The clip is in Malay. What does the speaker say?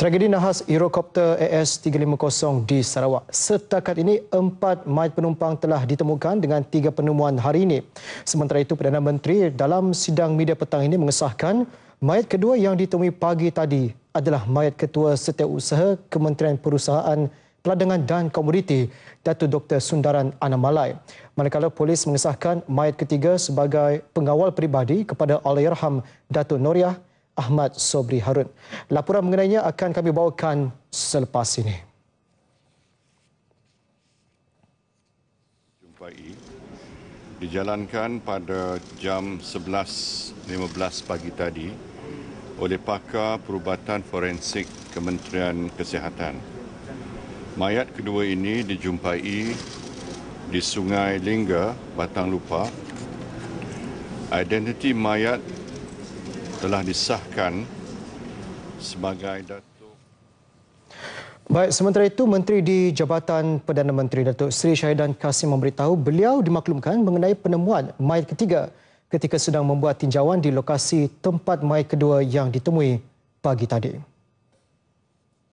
Tragedi nahas helikopter AS-350 di Sarawak. Setakat ini, empat mayat penumpang telah ditemukan dengan tiga penemuan hari ini. Sementara itu, Perdana Menteri dalam sidang media petang ini mengesahkan mayat kedua yang ditemui pagi tadi adalah mayat ketua setiausaha Kementerian Perusahaan Peladangan dan Komoditi, Datuk Dr. Sundaran Anamalai. Manakala polis mengesahkan mayat ketiga sebagai pengawal peribadi kepada Allahyarham Datuk Noriah, Ahmad Sobri Harun. Laporan mengenainya akan kami bawakan selepas ini. Jumpai dijalankan pada jam 11.15 pagi tadi oleh pakar perubatan forensik Kementerian Kesihatan. Mayat kedua ini dijumpai di Sungai Lingga, Batang Lupa. Identiti mayat telah disahkan sebagai Baik, sementara itu Menteri di Jabatan Perdana Menteri Datuk Seri Syahidan Kasim memberitahu beliau dimaklumkan mengenai penemuan mayat ketiga ketika sedang membuat tinjauan di lokasi tempat mayat kedua yang ditemui pagi tadi.